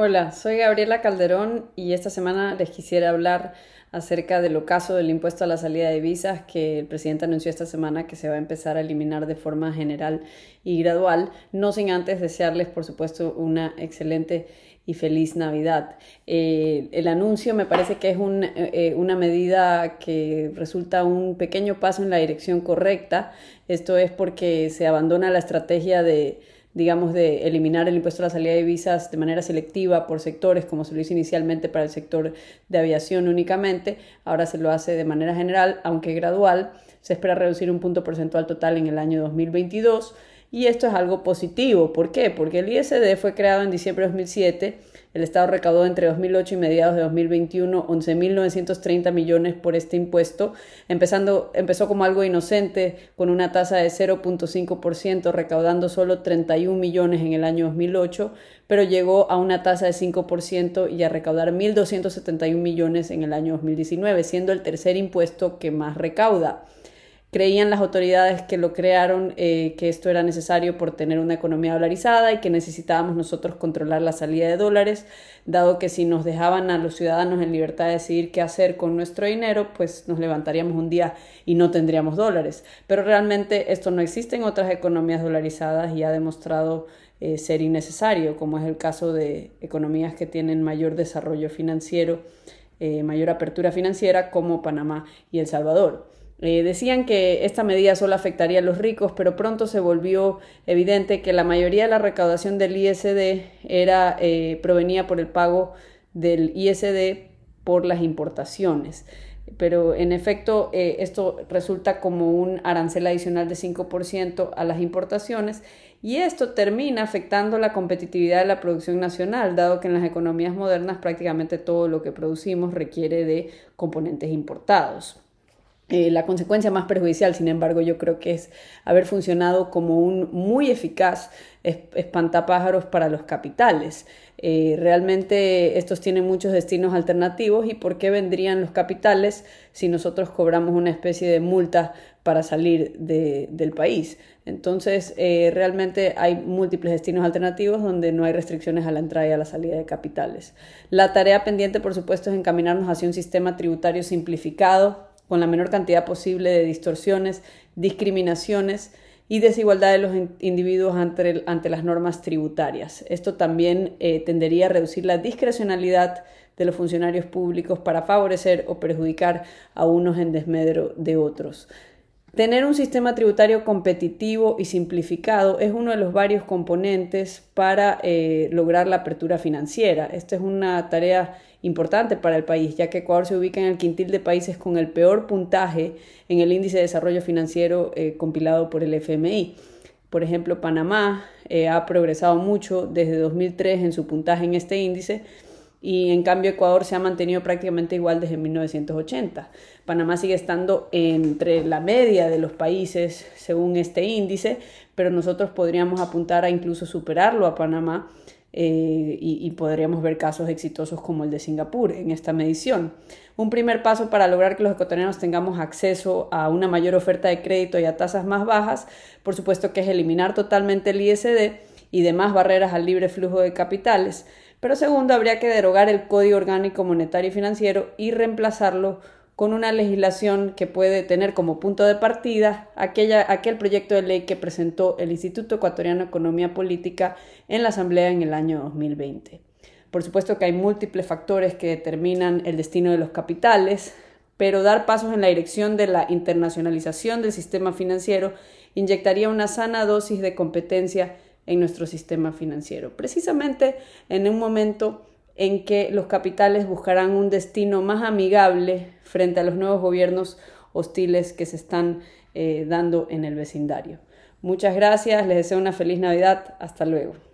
Hola, soy Gabriela Calderón y esta semana les quisiera hablar acerca del ocaso del impuesto a la salida de visas que el presidente anunció esta semana que se va a empezar a eliminar de forma general y gradual, no sin antes desearles, por supuesto, una excelente y feliz Navidad. Eh, el anuncio me parece que es eh, eh, una medida que resulta un pequeño paso en la dirección correcta. Esto es porque se abandona la estrategia de digamos, de eliminar el impuesto a la salida de visas de manera selectiva por sectores, como se lo hizo inicialmente para el sector de aviación únicamente, ahora se lo hace de manera general, aunque gradual, se espera reducir un punto porcentual total en el año 2022 y esto es algo positivo. ¿Por qué? Porque el ISD fue creado en diciembre de 2007. El Estado recaudó entre 2008 y mediados de 2021 11.930 millones por este impuesto. empezó como algo inocente, con una tasa de 0.5%, recaudando solo 31 millones en el año 2008, pero llegó a una tasa de 5% y a recaudar 1.271 millones en el año 2019, siendo el tercer impuesto que más recauda. Creían las autoridades que lo crearon eh, que esto era necesario por tener una economía dolarizada y que necesitábamos nosotros controlar la salida de dólares, dado que si nos dejaban a los ciudadanos en libertad de decidir qué hacer con nuestro dinero, pues nos levantaríamos un día y no tendríamos dólares. Pero realmente esto no existe en otras economías dolarizadas y ha demostrado eh, ser innecesario, como es el caso de economías que tienen mayor desarrollo financiero, eh, mayor apertura financiera, como Panamá y El Salvador. Eh, decían que esta medida solo afectaría a los ricos, pero pronto se volvió evidente que la mayoría de la recaudación del ISD era, eh, provenía por el pago del ISD por las importaciones. Pero en efecto, eh, esto resulta como un arancel adicional de 5% a las importaciones y esto termina afectando la competitividad de la producción nacional, dado que en las economías modernas prácticamente todo lo que producimos requiere de componentes importados. Eh, la consecuencia más perjudicial, sin embargo, yo creo que es haber funcionado como un muy eficaz espantapájaros para los capitales. Eh, realmente estos tienen muchos destinos alternativos y por qué vendrían los capitales si nosotros cobramos una especie de multa para salir del país. Entonces, eh, realmente hay múltiples destinos alternativos donde no hay restricciones a la entrada y a la salida de capitales. La tarea pendiente, por supuesto, es encaminarnos hacia un sistema tributario simplificado, con la menor cantidad posible de distorsiones, discriminaciones y desigualdad de los individuos ante, las normas tributarias. Esto también eh, tendería a reducir la discrecionalidad de los funcionarios públicos para favorecer o perjudicar a unos en desmedro de otros. Tener un sistema tributario competitivo y simplificado es uno de los varios componentes para eh, lograr la apertura financiera. Esta es una tarea importante para el país, ya que Ecuador se ubica en el quintil de países con el peor puntaje en el índice de desarrollo financiero eh, compilado por el FMI. Por ejemplo, Panamá eh, ha progresado mucho desde 2003 en su puntaje en este índice y en cambio Ecuador se ha mantenido prácticamente igual desde 1980. Panamá sigue estando entre la media de los países según este índice, pero nosotros podríamos apuntar a incluso superarlo a Panamá eh, y, podríamos ver casos exitosos como el de Singapur en esta medición. Un primer paso para lograr que los ecuatorianos tengamos acceso a una mayor oferta de crédito y a tasas más bajas, por supuesto que es eliminar totalmente el ISD y demás barreras al libre flujo de capitales pero segundo, habría que derogar el Código Orgánico Monetario y Financiero y reemplazarlo con una legislación que puede tener como punto de partida aquella, aquel proyecto de ley que presentó el Instituto Ecuatoriano de Economía Política en la Asamblea en el año 2020. Por supuesto que hay múltiples factores que determinan el destino de los capitales, pero dar pasos en la dirección de la internacionalización del sistema financiero inyectaría una sana dosis de competencia en nuestro sistema financiero, precisamente en un momento en que los capitales buscarán un destino más amigable frente a los nuevos gobiernos hostiles que se están eh, dando en el vecindario. Muchas gracias, les deseo una feliz Navidad, hasta luego.